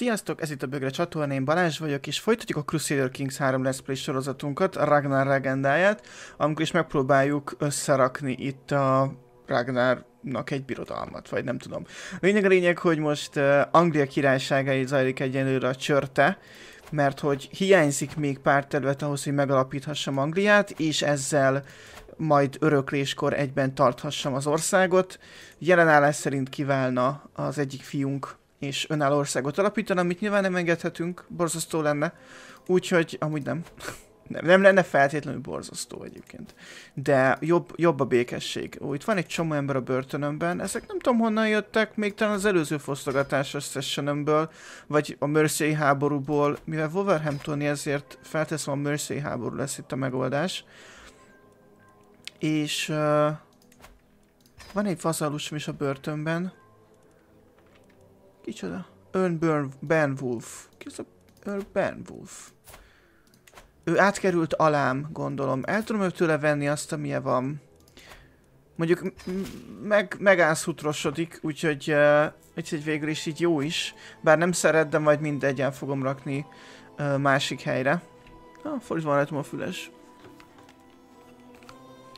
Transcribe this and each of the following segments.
Sziasztok, ez itt a Bögre csatorna, én Balázs vagyok, és folytatjuk a Crusader Kings 3 Let's Play sorozatunkat, a Ragnar legendáját, amikor is megpróbáljuk összerakni itt a Ragnarnak egy birodalmat, vagy nem tudom. Lényeg a lényeg, hogy most uh, Anglia királyságáig zajlik egyenlőre a csörte, mert hogy hiányzik még pár terület ahhoz, hogy megalapíthassam Angliát, és ezzel majd örökléskor egyben tarthassam az országot. Jelenállás szerint kiválna az egyik fiunk és önálló országot alapítani, amit nyilván nem engedhetünk, borzasztó lenne, úgyhogy amúgy nem. nem, nem lenne feltétlenül borzasztó egyébként. De jobb, jobb a békesség. Ó, itt van egy csomó ember a börtönömben, ezek nem tudom honnan jöttek, még talán az előző fosztogatás összesenemből, vagy a Mercy háborúból, mivel Wolverhamptoni ezért felteszem a Mercy háború lesz itt a megoldás. És uh, van egy fazalusom is a börtönben, Micsoda? Ön Benwolf. Ki az a Ben Benwolf? Ő átkerült alám, gondolom. El tudom őt tőle venni azt, amilyen van. Mondjuk meg, megánszutrosodik, úgyhogy, uh, egy végül is így jó is. Bár nem szeret, de majd mindegyen fogom rakni uh, másik helyre. Ah, fordítva van rajtam a füles.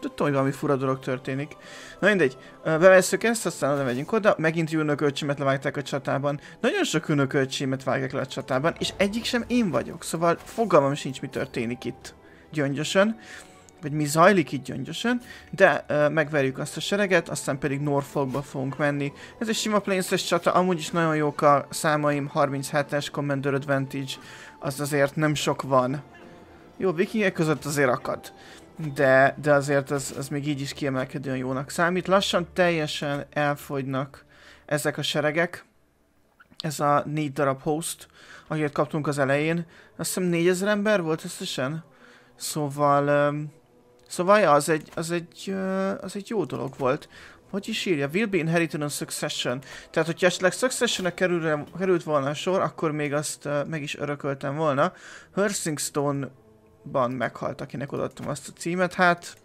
Tudtam, hogy valami fura dolog történik. Na mindegy, bevesszük ezt, aztán oda megyünk oda, megint ünökölcsimet levágták a csatában. Nagyon sok ünökölcsimet vágják le a csatában, és egyik sem én vagyok, szóval fogalmam sincs, mi történik itt gyöngyösen vagy mi zajlik itt gyöngyösen, de uh, megverjük azt a sereget, aztán pedig Norfolkba fogunk menni. Ez egy sima plains csata, amúgy is nagyon jók a számaim, 37-es Commander Advantage, az azért nem sok van. Jó, vikingek között azért akad de, de azért az az még így is kiemelkedően jónak számít. Lassan teljesen elfogynak ezek a seregek. Ez a négy darab host, akiket kaptunk az elején. Azt hiszem négyezer ember volt összesen. Szóval... Um, szóval ja, az egy, az, egy, uh, az egy jó dolog volt. Hogy is írja? Will be inherited on succession. Tehát, hogyha esetleg succession kerül, került volna a sor, akkor még azt uh, meg is örököltem volna. Hursingstone ban meghalt, akinek odaadtam azt a címet, hát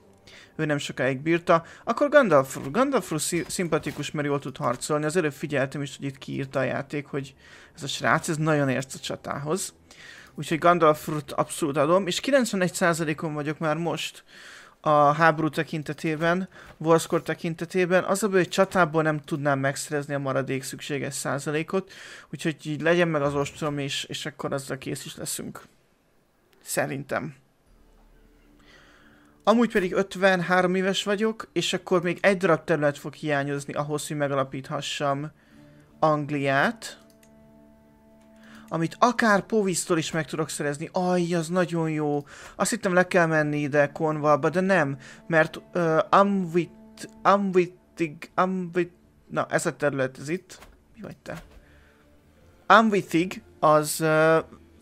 ő nem sokáig bírta. Akkor Gandalf, Gandalf szimpatikus, mert jól tud harcolni. Az előbb figyeltem is, hogy itt kiírta a játék, hogy ez a srác, ez nagyon ért a csatához. Úgyhogy gandalf abszolút adom, és 91%-on vagyok már most a háború tekintetében, Warskor tekintetében. Az a hogy csatából nem tudnám megszerezni a maradék szükséges százalékot, úgyhogy így legyen meg az ostrom is, és akkor azzal kész is leszünk. Szerintem. Amúgy pedig 53 éves vagyok, és akkor még egy darab terület fog hiányozni ahhoz, hogy megalapíthassam Angliát. Amit akár Povisztól is meg tudok szerezni. Aj, az nagyon jó. Azt hittem le kell menni ide Cornwallba, de nem. Mert uh, Amwit... Amwitig... Amwit... Na, ez a terület, ez itt. Mi vagy te? Amwitig az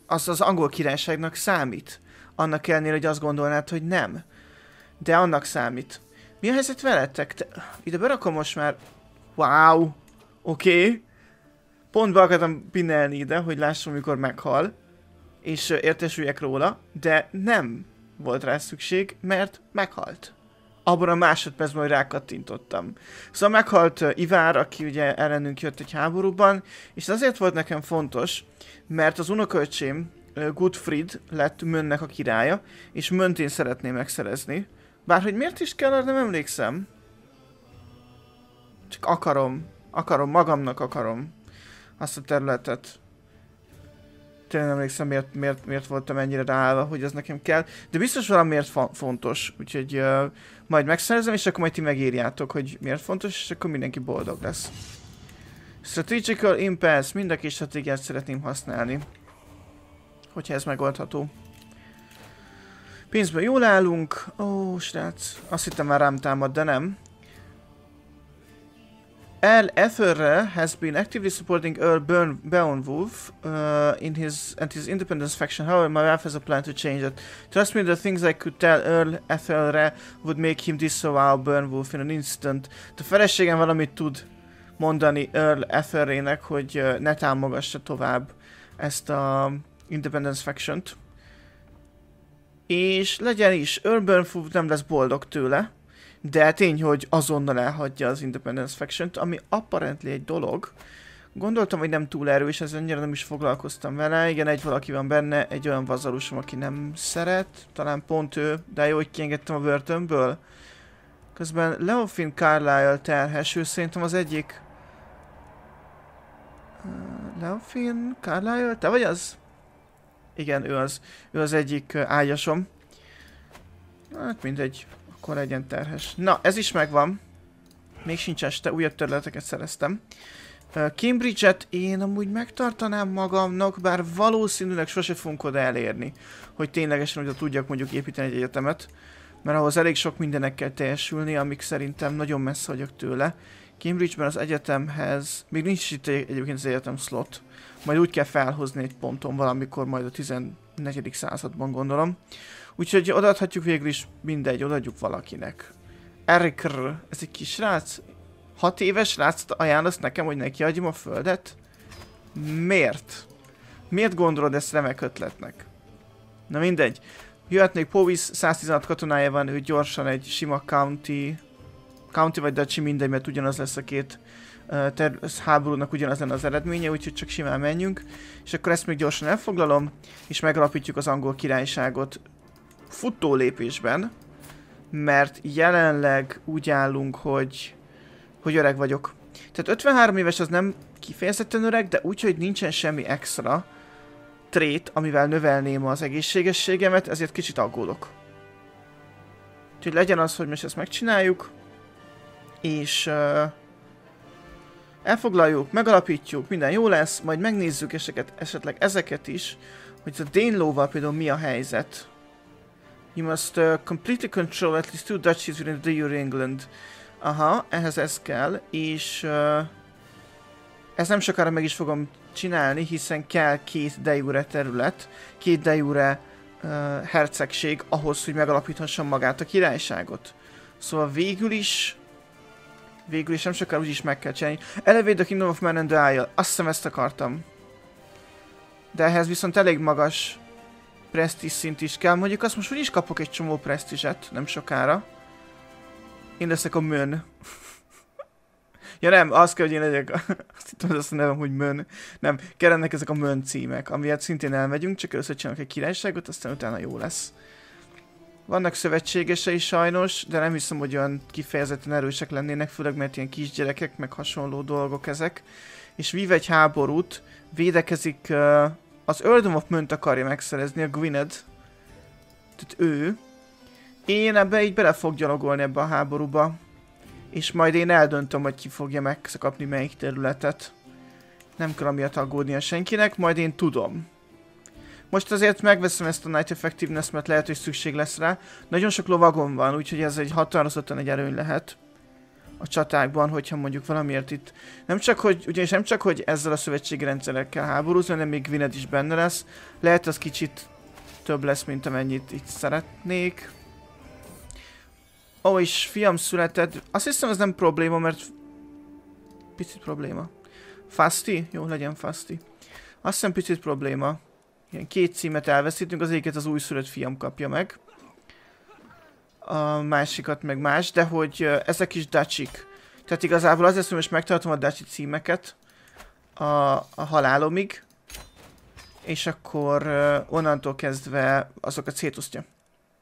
az az angol királyságnak számít. Annak ellenére, hogy azt gondolnád, hogy nem. De annak számít. Mi a helyzet veletek? Te... Ide berakom most már... Wow! Oké. Okay. Pont be akartam pinelni ide, hogy lássam, mikor meghal. És értesüljek róla. De nem volt rá szükség, mert meghalt abban a másodpercben, hogy rákattintottam. Szóval meghalt Ivár, aki ugye ellenünk jött egy háborúban, és ez azért volt nekem fontos, mert az unoköcsém uh, lett Mönnek a királya, és Mönt én szeretném megszerezni. Bárhogy miért is kell, nem emlékszem. Csak akarom. Akarom, magamnak akarom. Azt a területet tényleg nem emlékszem, miért, miért, miért voltam ennyire ráállva, hogy ez nekem kell, de biztos valamiért fontos, úgyhogy uh, majd megszerzem, és akkor majd ti megírjátok, hogy miért fontos, és akkor mindenki boldog lesz. Strategical Impulse, mind a kis stratégiát szeretném használni. Hogyha ez megoldható. Pénzben jól állunk. Ó, srác. Azt hittem már rám támad, de nem. Al Etherre has been actively supporting Earl Burn Beowulf uh, in his and his independence faction. However, my wife has a plan to change that. Trust me, the things I could tell Earl Etherre would make him disavow Beowulf in an instant. A feleségem valamit tud mondani Earl Ethelrének, hogy uh, ne támogassa tovább ezt a Independence faction -t. És legyen is, Earl Burnfoot nem lesz boldog tőle de tény, hogy azonnal elhagyja az Independence Faction-t, ami apparently egy dolog. Gondoltam, hogy nem túl erős, ez annyira nem is foglalkoztam vele. Igen, egy valaki van benne, egy olyan vazalusom, aki nem szeret, talán pont ő, de jó, hogy kiengedtem a börtönből. Közben Leofin Carlyle terhes, ő szerintem az egyik... Leofin Carlyle? Te vagy az? Igen, ő az. Ő az egyik ágyasom. Hát mindegy akkor legyen terhes. Na, ez is megvan. Még sincs este, újabb területeket szereztem. Cambridge-et én amúgy megtartanám magamnak, bár valószínűleg sose fogunk oda elérni, hogy ténylegesen oda tudjak mondjuk építeni egy egyetemet, mert ahhoz elég sok mindenek kell teljesülni, amik szerintem nagyon messze vagyok tőle. Cambridge-ben az egyetemhez, még nincs itt egyébként az egyetem slot, majd úgy kell felhozni egy ponton valamikor majd a 14. században gondolom, Úgyhogy odaadhatjuk végül is, mindegy, odaadjuk valakinek. Erik, ez egy kis rác. Hat éves rác ajánlasz nekem, hogy neki adjam a földet? Miért? Miért gondolod ezt remek ötletnek? Na mindegy. Jöhet még Povis 116 katonája van, ő gyorsan egy sima county... County vagy Dutchy mindegy, mert ugyanaz lesz a két uh, háborúnak ugyanaz lenne az eredménye, úgyhogy csak simán menjünk. És akkor ezt még gyorsan elfoglalom, és megalapítjuk az angol királyságot futó lépésben, mert jelenleg úgy állunk, hogy, hogy öreg vagyok. Tehát 53 éves az nem kifejezetten öreg, de úgy, hogy nincsen semmi extra trét, amivel növelném az egészségességemet, ezért kicsit aggódok. Úgyhogy legyen az, hogy most ezt megcsináljuk, és uh, elfoglaljuk, megalapítjuk, minden jó lesz, majd megnézzük eseket, esetleg ezeket is, hogy a Dénlóval például mi a helyzet. You must uh, completely control at least two duchies within the EU England. Aha, ehhez ez kell, és uh, ezt nem sokára meg is fogom csinálni, hiszen kell két dejure terület, két dejure uh, hercegség ahhoz, hogy megalapíthassam magát a királyságot. Szóval végül is végül is nem sokára úgyis meg kell csinálni. Elevéd a Kingdom of Man and the Isle. Azt hiszem ezt akartam. De ehhez viszont elég magas presztis szint is kell. Mondjuk azt most úgyis kapok egy csomó presztizset, nem sokára. Én leszek a mön. ja nem, az kell, hogy én legyek. azt hittem, hogy azt a nevem, hogy mön. Nem, kerennek ezek a mön címek, amiért szintén elmegyünk, csak először csinálok egy királyságot, aztán utána jó lesz. Vannak szövetségesei sajnos, de nem hiszem, hogy olyan kifejezetten erősek lennének, főleg mert ilyen kisgyerekek, meg hasonló dolgok ezek. És vív egy háborút, védekezik uh, az Earldom of Mönt akarja megszerezni, a Gwyned. Tehát ő. Én ebbe így bele fog gyalogolni ebbe a háborúba. És majd én eldöntöm, hogy ki fogja megszakapni melyik területet. Nem kell amiatt aggódnia senkinek, majd én tudom. Most azért megveszem ezt a Night Effectiveness, mert lehet, hogy szükség lesz rá. Nagyon sok lovagom van, úgyhogy ez egy határozottan egy erőny lehet a csatákban, hogyha mondjuk valamiért itt nem csak, hogy, ugyanis nem csak, hogy ezzel a szövetségi rendszerekkel háborúzni, hanem még Gwyned is benne lesz. Lehet az kicsit több lesz, mint amennyit itt szeretnék. Ó, oh, és fiam született. Azt hiszem ez nem probléma, mert picit probléma. Fasti? Jó, legyen Fasti. Azt hiszem picit probléma. Igen, két címet elveszítünk, az egyiket az újszülött fiam kapja meg a másikat meg más, de hogy ezek is dacsik. Tehát igazából azért hogy most megtartom a dacsi címeket a, a halálomig, és akkor onnantól kezdve azokat szétosztja.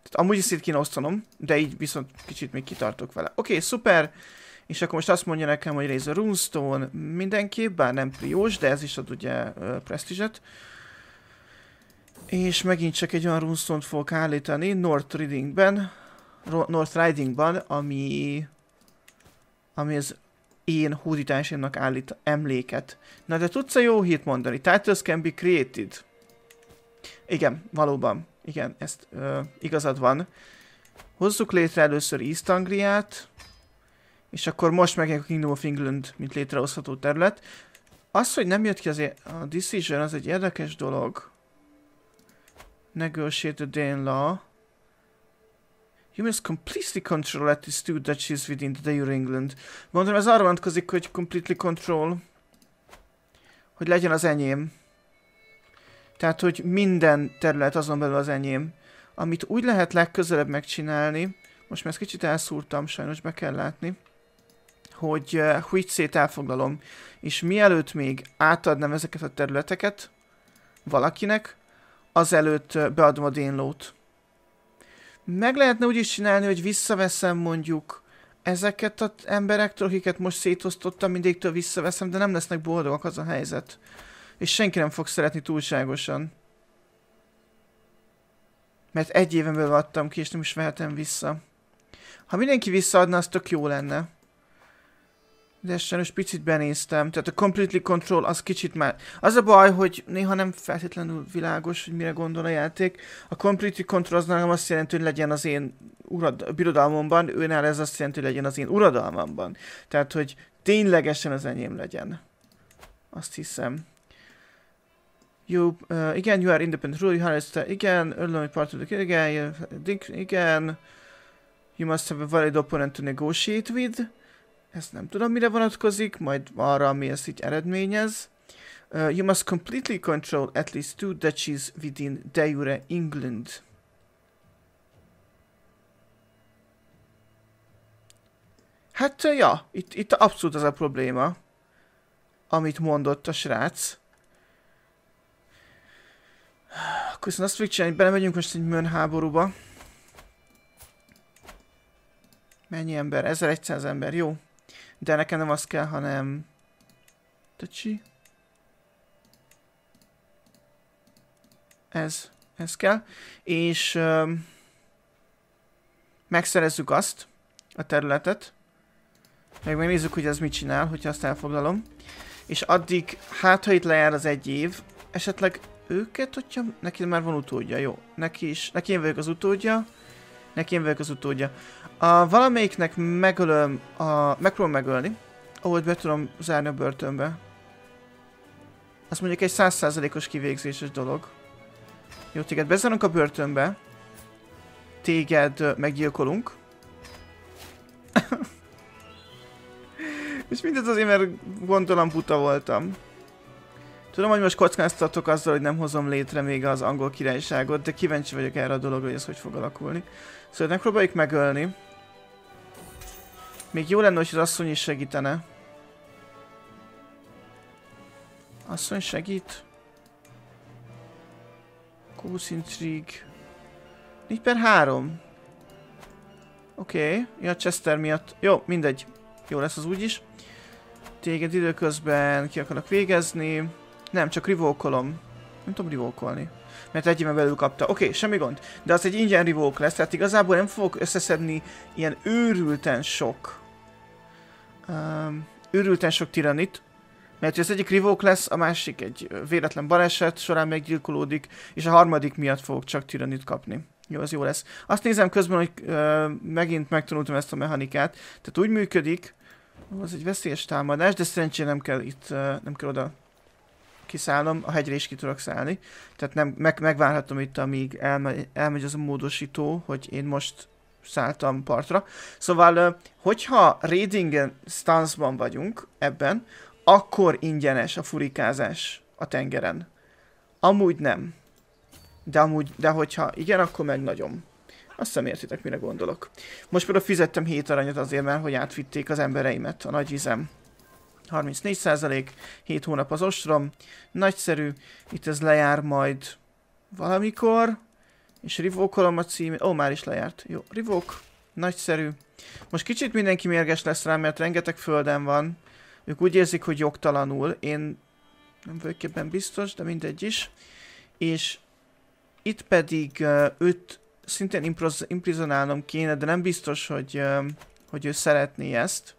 Tehát amúgy is szét osztanom, de így viszont kicsit még kitartok vele. Oké, okay, szuper! És akkor most azt mondja nekem, hogy Razor Runestone mindenképp, bár nem priós, de ez is ad ugye uh, presztízset. És megint csak egy olyan runestone fogok állítani North Readingben, North Ridingban, ami, ami az én hódításémnak állít emléket. Na de tudsz a jó hírt mondani? Titles can be created. Igen, valóban. Igen, ezt ö, igazad van. Hozzuk létre először East Angliát, és akkor most meg a Kingdom of England, mint létrehozható terület. Az, hogy nem jött ki az a decision, az egy érdekes dolog. Negotiate the Dane law. You must completely control at least two duchies within the day of England. Gondolom ez arra vonatkozik, hogy completely control. Hogy legyen az enyém. Tehát, hogy minden terület azon belül az enyém. Amit úgy lehet legközelebb megcsinálni, most már ezt kicsit elszúrtam, sajnos be kell látni, hogy uh, eh, Huicét elfoglalom, és mielőtt még átadnám ezeket a területeket valakinek, azelőtt uh, beadom a dénlót. Meg lehetne úgy is csinálni, hogy visszaveszem mondjuk ezeket az emberektől, akiket most szétosztottam, mindéktől visszaveszem, de nem lesznek boldogak az a helyzet. És senki nem fog szeretni túlságosan. Mert egy éven belül adtam ki, és nem is vehetem vissza. Ha mindenki visszaadna, az tök jó lenne de sajnos picit benéztem, tehát a Completely Control az kicsit már... Az a baj, hogy néha nem feltétlenül világos, hogy mire gondol a játék. A Completely Control az nem azt jelenti, hogy legyen az én urad... birodalmomban, őnál ez azt jelenti, hogy legyen az én uradalmamban. Tehát, hogy ténylegesen az enyém legyen. Azt hiszem. You, uh, igen, you are independent rule, you are the, igen, early part of the, igen, you, igen, you must have a valid opponent to negotiate with ezt nem tudom mire vonatkozik, majd arra, ami ezt így eredményez. Uh, you must completely control at least two duchies within de jure England. Hát, uh, ja, itt, itt abszolút az a probléma, amit mondott a srác. Akkor viszont azt fogjuk csinálni, belemegyünk most egy műn háborúba. Mennyi ember? 1100 ember, jó. De nekem nem az kell, hanem... Töcsi. Ez, ez kell. És... Um, megszerezzük azt, a területet. Meg megnézzük, hogy ez mit csinál, hogyha azt elfoglalom. És addig, hát ha itt lejár az egy év, esetleg őket, hogyha neki már van utódja, jó. Neki is, neki én vagyok az utódja. Neki én vagyok az utódja. A, valamelyiknek megölöm, a, megpróbálom megölni, ahogy be tudom zárni a börtönbe. Az mondjuk egy százszázalékos kivégzéses dolog. Jó, téged bezárunk a börtönbe. Téged meggyilkolunk. És mindez azért, mert gondolom buta voltam. Tudom, hogy most kockáztatok azzal, hogy nem hozom létre még az angol királyságot, de kíváncsi vagyok erre a dologra, hogy ez hogy fog alakulni. Szóval megpróbáljuk megölni. Még jó lenne, hogy az asszony is segítene. Asszony segít. Kószintrig. 4 per 3. Oké, okay. ja Chester miatt. Jó, mindegy. Jó lesz az úgyis. Téged időközben ki akarok végezni. Nem, csak rivókolom. Nem tudom rivókolni. Mert egy éven belül kapta. Oké, okay, semmi gond. De az egy ingyen rivók lesz, tehát igazából nem fogok összeszedni ilyen őrülten sok. Um, őrülten sok tiranit. Mert az egyik rivók lesz, a másik egy véletlen baleset során meggyilkolódik, és a harmadik miatt fogok csak tiranit kapni. Jó, az jó lesz. Azt nézem közben, hogy uh, megint megtanultam ezt a mechanikát. Tehát úgy működik, az egy veszélyes támadás, de szerencsére nem kell itt, uh, nem kell oda Kiszállom a hegyre is ki tudok szállni. Tehát nem, meg, megvárhatom itt, amíg elmegy, elmegy az a módosító, hogy én most szálltam partra. Szóval, hogyha raiding stance vagyunk ebben, akkor ingyenes a furikázás a tengeren. Amúgy nem. De amúgy, de hogyha igen, akkor meg nagyon. Azt hiszem értitek, mire gondolok. Most például fizettem 7 aranyat azért, mert hogy átvitték az embereimet a nagy vizem. 34 7 hónap az ostrom, nagyszerű, itt ez lejár majd valamikor, és rivókolom a cím, ó, már is lejárt, jó, rivók, nagyszerű. Most kicsit mindenki mérges lesz rám, mert rengeteg földem van, ők úgy érzik, hogy jogtalanul, én nem vagyok ebben biztos, de mindegy is. És itt pedig uh, őt szintén imprizonálnom kéne, de nem biztos, hogy, uh, hogy ő szeretné ezt.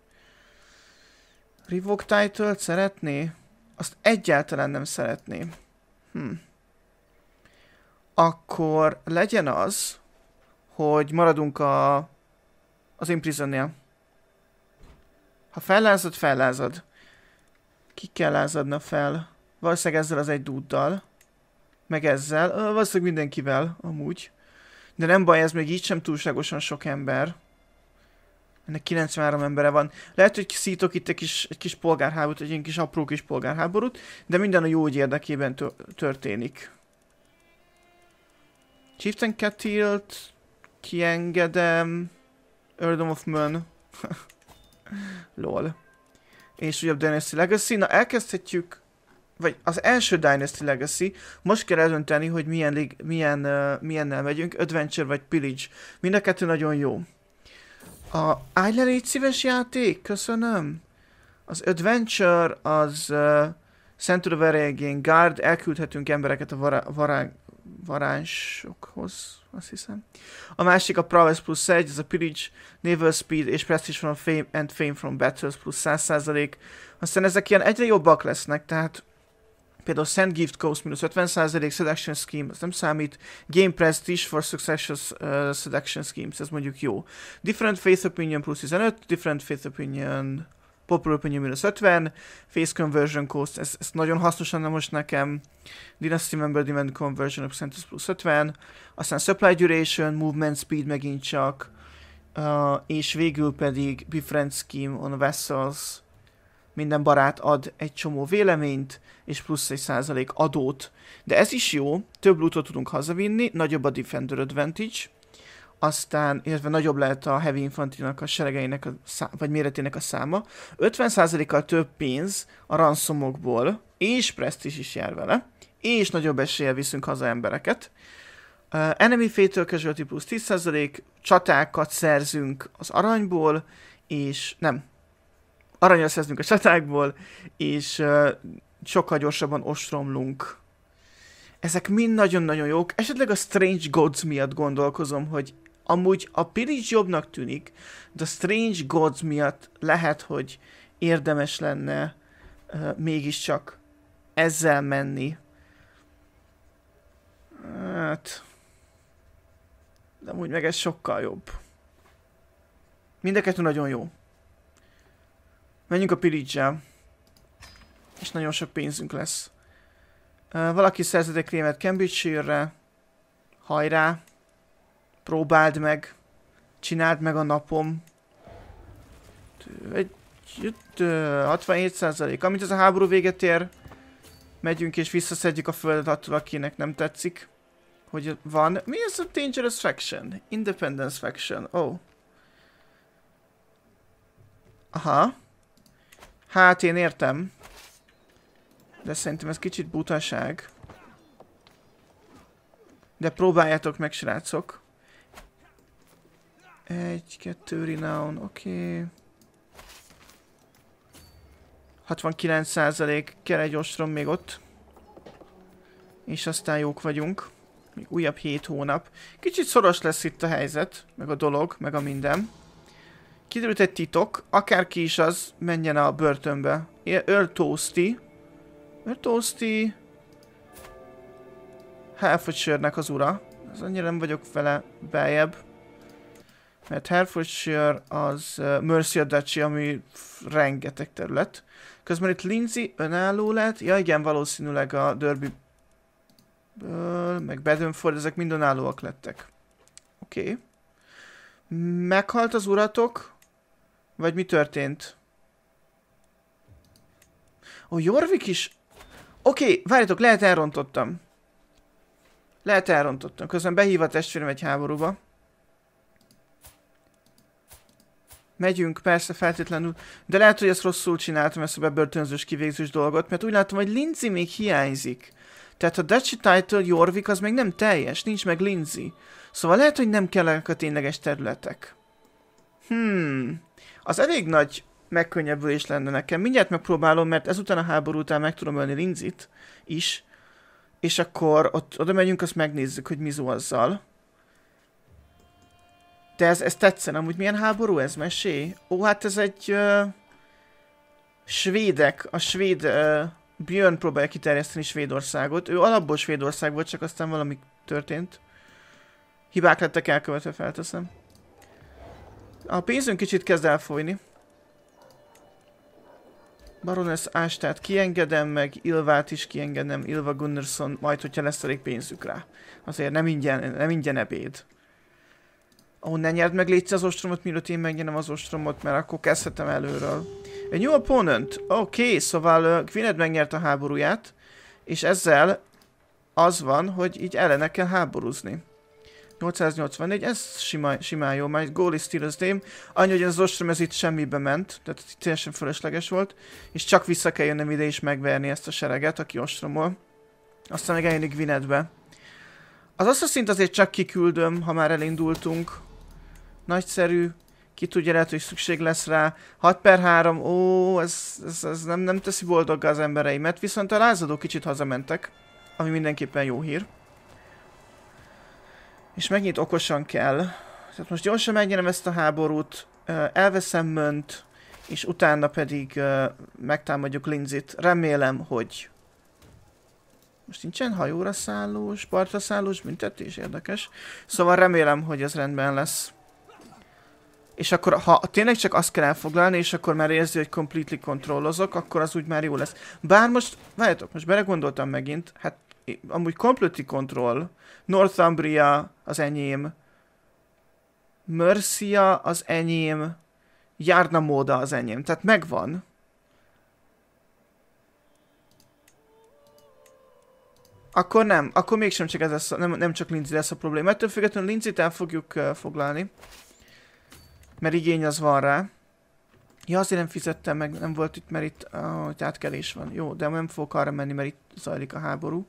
Revok title szeretné? Azt egyáltalán nem szeretné. Hm. Akkor legyen az, hogy maradunk a, az imprisonnél. Ha fellázad, fellázad. Ki kell lázadna fel? Valószínűleg ezzel az egy dúddal. Meg ezzel. Valószínűleg mindenkivel, amúgy. De nem baj, ez még így sem túlságosan sok ember. Ennek 93 embere van. Lehet, hogy szítok itt egy kis, egy kis polgárháborút, egy ilyen kis apró kis polgárháborút, de minden a jó úgy érdekében történik. Chieftain Catilt, kiengedem. Earldom of Mön. Lol. És újabb Dynasty Legacy. Na, elkezdhetjük vagy az első Dynasty Legacy, most kell eldönteni, hogy milyen, milyen, uh, milyennel megyünk, Adventure vagy Pillage. Mind a kettő nagyon jó. A, állj le légy szíves játék, köszönöm. Az Adventure az uh, Central Variegén Guard, elküldhetünk embereket a vará, vará, varánsokhoz, azt hiszem. A másik a Prowess plusz 1, ez a Pillage, Naval Speed és Prestige from Fame and Fame from Battles plusz 100%. Aztán ezek ilyen egyre jobbak lesznek, tehát például Send Gift Cost mínusz 50%, Selection Scheme, ez nem számít, Game Prestige for successful uh, Selection Schemes, ez mondjuk jó. Different Faith Opinion plusz 15, Different Faith Opinion Popular Opinion minus 50, Face Conversion Cost, ez, ez nagyon hasznos lenne most nekem, Dynasty Member Demand Conversion Percentage plusz 50, aztán Supply Duration, Movement Speed megint csak, uh, és végül pedig Befriend Scheme on Vessels, minden barát ad egy csomó véleményt, és plusz egy százalék adót. De ez is jó, több lootot tudunk hazavinni, nagyobb a Defender Advantage, aztán, illetve nagyobb lehet a Heavy infantry a seregeinek, a szá- vagy méretének a száma. 50%-kal több pénz a ransomokból, és prestige is jár vele, és nagyobb eséllyel viszünk haza embereket. Uh, enemy Fate-től casualty plusz 10%, csatákat szerzünk az aranyból, és nem, aranyat szerzünk a csatákból, és uh, sokkal gyorsabban ostromlunk. Ezek mind nagyon-nagyon jók. Esetleg a Strange Gods miatt gondolkozom, hogy amúgy a Pillage jobbnak tűnik, de a Strange Gods miatt lehet, hogy érdemes lenne uh, mégiscsak ezzel menni. Hát... De amúgy meg ez sokkal jobb. Mind a kettő nagyon jó. Menjünk a pirítssel. És nagyon sok pénzünk lesz. Uh, valaki szerzett egy krémet cambridge re Hajrá. Próbáld meg. Csináld meg a napom. Egy, uh, 67% amint ez a háború véget ér, megyünk és visszaszedjük a földet attól, akinek nem tetszik, hogy van. Mi ez a Dangerous Faction? Independence Faction, oh. Aha. Hát én értem. De szerintem ez kicsit butaság. De próbáljátok meg, srácok. Egy, kettő, renown, oké. Okay. 69 százalék, kell egy ostrom még ott. És aztán jók vagyunk. Még újabb 7 hónap. Kicsit szoros lesz itt a helyzet, meg a dolog, meg a minden. Kiderült egy titok, akárki is az, menjen a börtönbe. Earl Toasty. Earl Toasty... herefordshire az ura. Az annyira nem vagyok vele beljebb. Mert Herefordshire az uh, a Duchy, ami rengeteg terület. Közben itt Lindsay önálló lett. Ja igen, valószínűleg a Derby meg Bedönford, ezek mind önállóak lettek. Oké. Okay. Meghalt az uratok, vagy mi történt? Ó, Jorvik is? Oké, okay, várjatok, lehet elrontottam. Lehet elrontottam. Közben behív a testvérem egy háborúba. Megyünk, persze, feltétlenül. De lehet, hogy ezt rosszul csináltam, ezt a bebörtönzős kivégzős dolgot, mert úgy látom, hogy Lindsay még hiányzik. Tehát a Dutchy Title Jorvik az még nem teljes, nincs meg Lindsay. Szóval lehet, hogy nem kellek a tényleges területek. Hmm az elég nagy megkönnyebbülés lenne nekem. Mindjárt megpróbálom, mert ezután a háború után meg tudom ölni Linzit is, és akkor ott oda megyünk, azt megnézzük, hogy zó azzal. De ez, ez tetszen, amúgy milyen háború ez, mesé? Ó, hát ez egy... Ö... svédek, a svéd... Uh, Björn próbálja kiterjeszteni Svédországot. Ő alapból Svédország volt, csak aztán valami történt. Hibák lettek elkövetve, felteszem. A pénzünk kicsit kezd elfolyni. Baroness Ástát kiengedem meg, Ilvát is kiengedem, Ilva Gunnarsson, majd hogyha lesz elég pénzük rá. Azért nem ingyen, nem ingyen ebéd. Ahol oh, ne nyerd meg létsz az ostromot, mielőtt én megnyerem az ostromot, mert akkor kezdhetem előről. Egy new opponent. Oké, okay, szóval uh, Gwynedd megnyert a háborúját, és ezzel az van, hogy így ellene kell háborúzni. 884, ez simán, simán jó, már goal is steal Annyi, hogy az Ostrom ez itt semmibe ment, tehát teljesen fölösleges volt, és csak vissza kell jönnöm ide és megverni ezt a sereget, aki Ostromol. Aztán meg eljönni Gwynedbe. Az szint azért csak kiküldöm, ha már elindultunk. Nagyszerű. Ki tudja, lehet, hogy szükség lesz rá. 6 per 3, ó, ez, ez, ez nem, nem teszi boldoggá az embereimet, viszont a lázadók kicsit hazamentek, ami mindenképpen jó hír. És megint okosan kell. Tehát most gyorsan megnyerem ezt a háborút, elveszem Mönt, és utána pedig megtámadjuk Linzit. Remélem, hogy... Most nincsen hajóra szállós, partra szállós büntetés, érdekes. Szóval remélem, hogy ez rendben lesz. És akkor, ha tényleg csak azt kell elfoglalni, és akkor már érzi, hogy completely kontrollozok, akkor az úgy már jó lesz. Bár most, várjátok, most belegondoltam megint, hát amúgy Completely Control, Northumbria az enyém, Mercia az enyém, Járna Móda az enyém. Tehát megvan. Akkor nem, akkor mégsem csak ez lesz, nem, nem csak Lindsay lesz a probléma. Ettől függetlenül Lindsay-t el fogjuk uh, foglalni. Mert igény az van rá. Ja, azért nem fizettem meg, nem volt itt, mert itt uh, átkelés van. Jó, de nem fogok arra menni, mert itt zajlik a háború.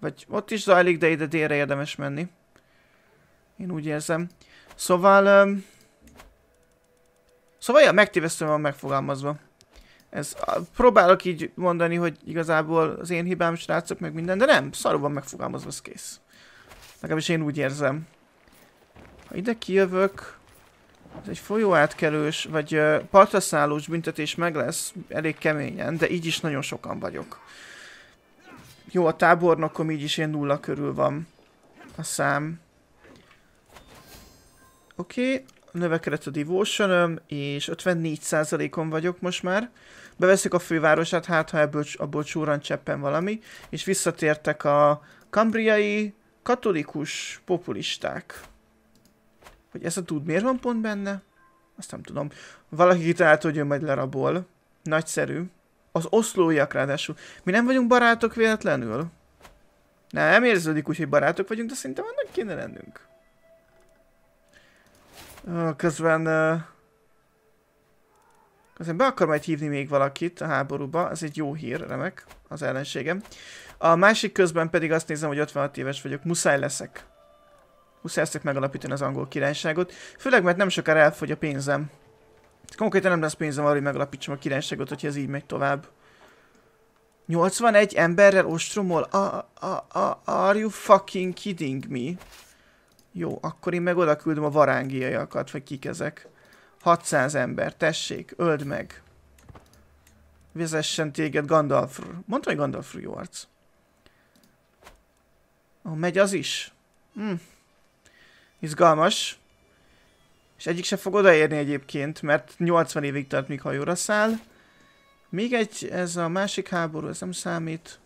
Vagy ott is zajlik, de ide délre érdemes menni. Én úgy érzem. Szóval... Um, szóval ja, megtévesztően van megfogalmazva. Ez, próbálok így mondani, hogy igazából az én hibám, srácok, meg minden, de nem, szarul van megfogalmazva, az kész. Legalábbis én úgy érzem. Ha ide kijövök, ez egy folyóátkelős, vagy partraszállós büntetés meg lesz, elég keményen, de így is nagyon sokan vagyok. Jó, a tábornokom így is ilyen nulla körül van a szám. Oké, okay, növekedett a devotion és 54%-on vagyok most már. Beveszik a fővárosát, hát ha ebből, abból csúran cseppen valami, és visszatértek a kambriai katolikus populisták. Hogy ez a tud miért van pont benne? Azt nem tudom. Valaki kitalálta, hogy ő majd lerabol. Nagyszerű. Az oszlóiak ráadásul. Mi nem vagyunk barátok véletlenül? Nem érződik úgy, hogy barátok vagyunk, de szerintem annak kéne lennünk. Közben... Közben be akar majd hívni még valakit a háborúba, ez egy jó hír, remek, az ellenségem. A másik közben pedig azt nézem, hogy 56 éves vagyok, muszáj leszek. Muszáj leszek megalapítani az angol királyságot, főleg mert nem sokára elfogy a pénzem. Konkrétan nem lesz pénzem arra, hogy megalapítsam a királyságot, hogyha ez így megy tovább. 81 emberrel ostromol? A, a, a, are you fucking kidding me? Jó, akkor én meg oda küldöm a varángiaiakat, vagy kik ezek. 600 ember, tessék, öld meg. Vezessen téged Gandalfr. Mondta, hogy Gandalfr jó arc. Ah, megy az is. Hm. Izgalmas. És egyik se fog odaérni egyébként, mert 80 évig tart, míg hajóra száll. Még egy, ez a másik háború, ez nem számít.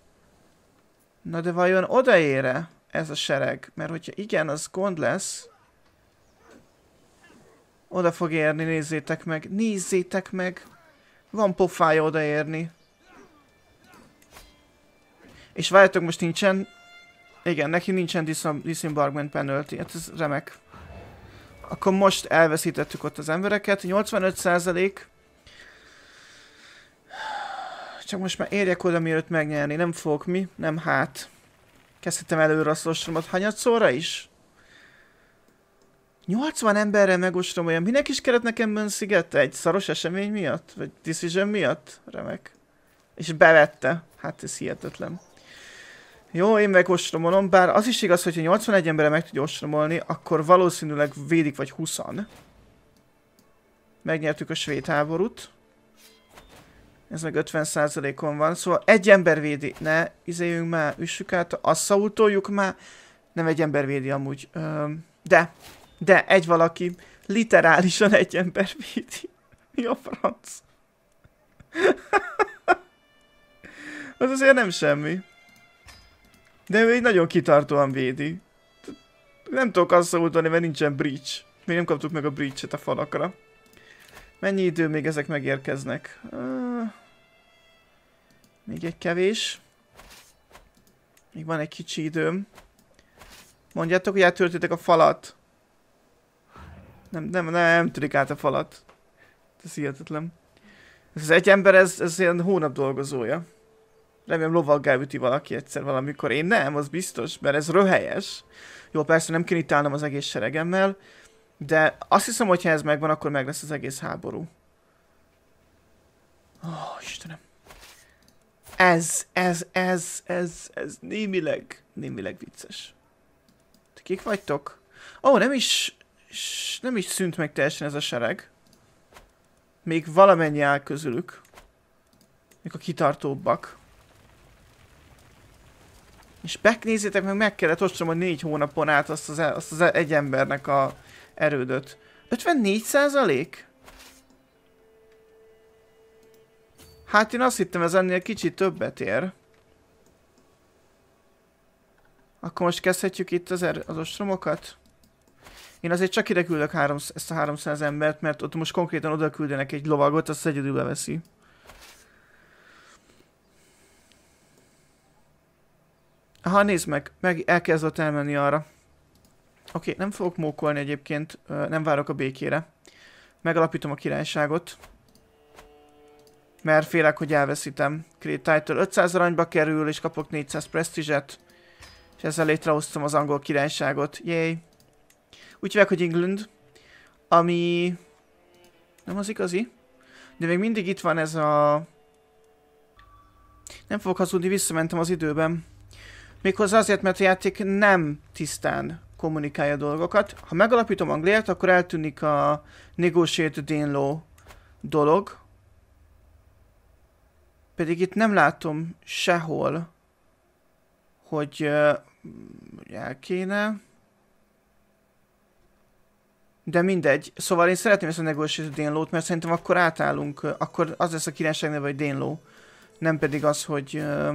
Na de vajon odaére ez a sereg? Mert hogyha igen, az gond lesz. Oda fog érni, nézzétek meg. Nézzétek meg! Van pofája odaérni. És várjátok, most nincsen... Igen, neki nincsen dis disembarkment penalty. Hát ez remek. Akkor most elveszítettük ott az embereket. 85 százalék. Csak most már érjek oda, mielőtt megnyerni. Nem fogok mi, nem hát. Kezdhetem előre a szlostromot. Hanyatszóra is? 80 emberre megostrom olyan. Minek is kellett nekem Mönsziget? Egy szaros esemény miatt? Vagy decision miatt? Remek. És bevette. Hát ez hihetetlen. Jó, én meg ostromolom, bár az is igaz, hogyha 81 embere meg tudja ostromolni, akkor valószínűleg védik vagy 20 -an. Megnyertük a svéd háborút. Ez meg 50%-on van, szóval egy ember védi. Ne, izéljünk már, üssük át, asszautoljuk már. Nem egy ember védi amúgy. de, de, egy valaki. Literálisan egy ember védi. Mi a franc? az azért nem semmi. De ő nagyon kitartóan védi. Nem tudok azt szóltani, mert nincsen bridge. Még nem kaptuk meg a bridge et a falakra. Mennyi idő még ezek megérkeznek? még egy kevés. Még van egy kicsi időm. Mondjátok, hogy áttörtétek a falat. Nem, nem, nem, nem törik át a falat. Ez hihetetlen. Ez az egy ember, ez, ez ilyen hónap dolgozója. Remélem lovaggá üti valaki egyszer valamikor. Én nem, az biztos, mert ez röhelyes. Jó, persze nem kinitálnom az egész seregemmel, de azt hiszem, hogy ha ez megvan, akkor meg lesz az egész háború. Ó, oh, Istenem. Ez, ez, ez, ez, ez némileg, némileg vicces. Te kik vagytok? Ó, oh, nem is, nem is szűnt meg teljesen ez a sereg. Még valamennyi áll közülük. Még a kitartóbbak. És megnézzétek meg, meg kellett ostrom, hogy négy hónapon át azt az, e- azt az e- egy embernek a erődöt. 54 százalék? Hát én azt hittem ez ennél kicsit többet ér. Akkor most kezdhetjük itt az, er az ostromokat? Én azért csak ide küldök három, ezt a 300 embert, mert ott most konkrétan oda küldenek egy lovagot, azt egyedül beveszi. Ha nézd meg, meg elkezdett elmenni arra. Oké, okay, nem fogok mókolni egyébként, nem várok a békére. Megalapítom a királyságot. Mert félek, hogy elveszítem. title 500 aranyba kerül, és kapok 400 presztízset. És ezzel létrehoztam az angol királyságot. Jéj. Úgy hívják, hogy England. Ami... Nem az igazi. De még mindig itt van ez a... Nem fogok hazudni, visszamentem az időben. Méghozzá azért, mert a játék nem tisztán kommunikálja dolgokat. Ha megalapítom Angliát, akkor eltűnik a Negotiate Dénló dolog. Pedig itt nem látom sehol, hogy uh, el kéne. De mindegy. Szóval én szeretném ezt a Negotiate Dénlót, mert szerintem akkor átállunk, akkor az lesz a királyság neve, hogy Dénló. Nem pedig az, hogy... uh,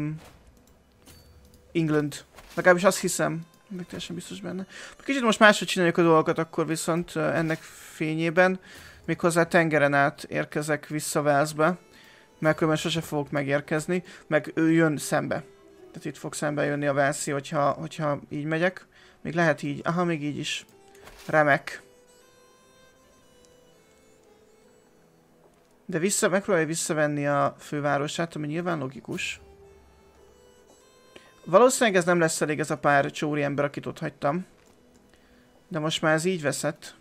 England. Legalábbis azt hiszem. Még teljesen biztos benne. Kicsit most máshogy csináljuk a dolgokat, akkor viszont ennek fényében méghozzá tengeren át érkezek vissza Velszbe, mert különben sose fogok megérkezni, meg ő jön szembe. Tehát itt fog szembe jönni a Velszi, hogyha, hogyha így megyek. Még lehet így, aha, még így is. Remek. De vissza, megpróbálja visszavenni a fővárosát, ami nyilván logikus. Valószínűleg ez nem lesz elég ez a pár csóri ember, akit ott hagytam. De most már ez így veszett.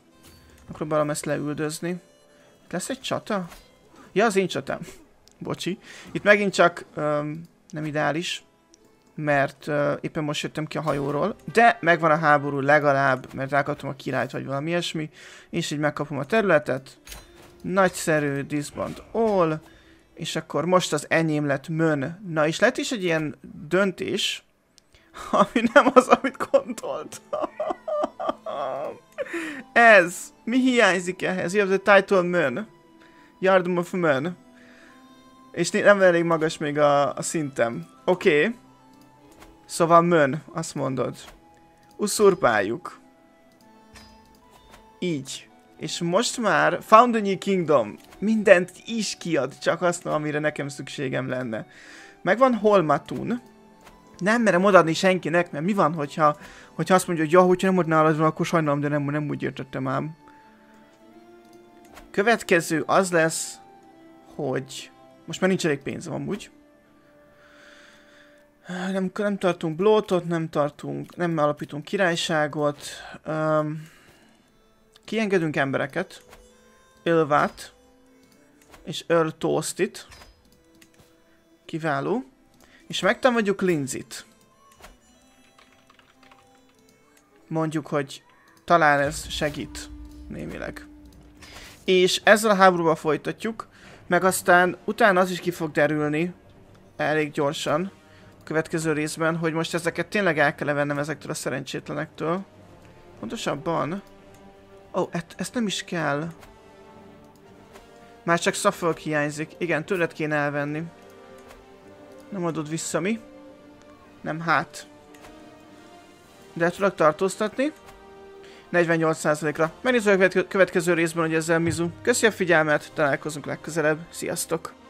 Próbálom ezt leüldözni. Lesz egy csata? Ja, az én csatám. Bocsi. Itt megint csak um, nem ideális, mert uh, éppen most jöttem ki a hajóról, de megvan a háború legalább, mert rákaptam a királyt, vagy valami ilyesmi, és így megkapom a területet. Nagyszerű, disband all, és akkor most az enyém lett mön. Na, és lett is egy ilyen döntés, ami nem az, amit gondoltam. Ez. Mi hiányzik ehhez? You have the title mön. Yardom of mön. És nem elég magas még a, a szintem. Oké. Okay. Szóval mön, azt mondod. Uszurpáljuk. Így. És most már New Kingdom mindent is kiad, csak azt, amire nekem szükségem lenne. Megvan Holmatun. Nem merem odaadni senkinek, mert mi van, hogyha, hogyha azt mondja, hogy ja, hogyha nem ott nálad van, akkor sajnálom, de nem, nem úgy értettem ám. Következő az lesz, hogy... Most már nincs elég pénzem amúgy. Nem, nem tartunk blótot, nem tartunk, nem alapítunk királyságot. Um, Kiengedünk embereket. Ilvát. És Earl Toastit. Kiváló. És megtámadjuk Linzit. Mondjuk, hogy talán ez segít némileg. És ezzel a háborúval folytatjuk, meg aztán utána az is ki fog derülni elég gyorsan a következő részben, hogy most ezeket tényleg el kell vennem ezektől a szerencsétlenektől. Pontosabban Ó, oh, ezt, ezt nem is kell. Már csak Suffolk hiányzik. Igen, tőled kéne elvenni. Nem adod vissza mi? Nem, hát. De el tudok tartóztatni. 48%-ra. Megnézzük a következő részben, hogy ezzel Mizu. Köszi a figyelmet, találkozunk legközelebb. Sziasztok!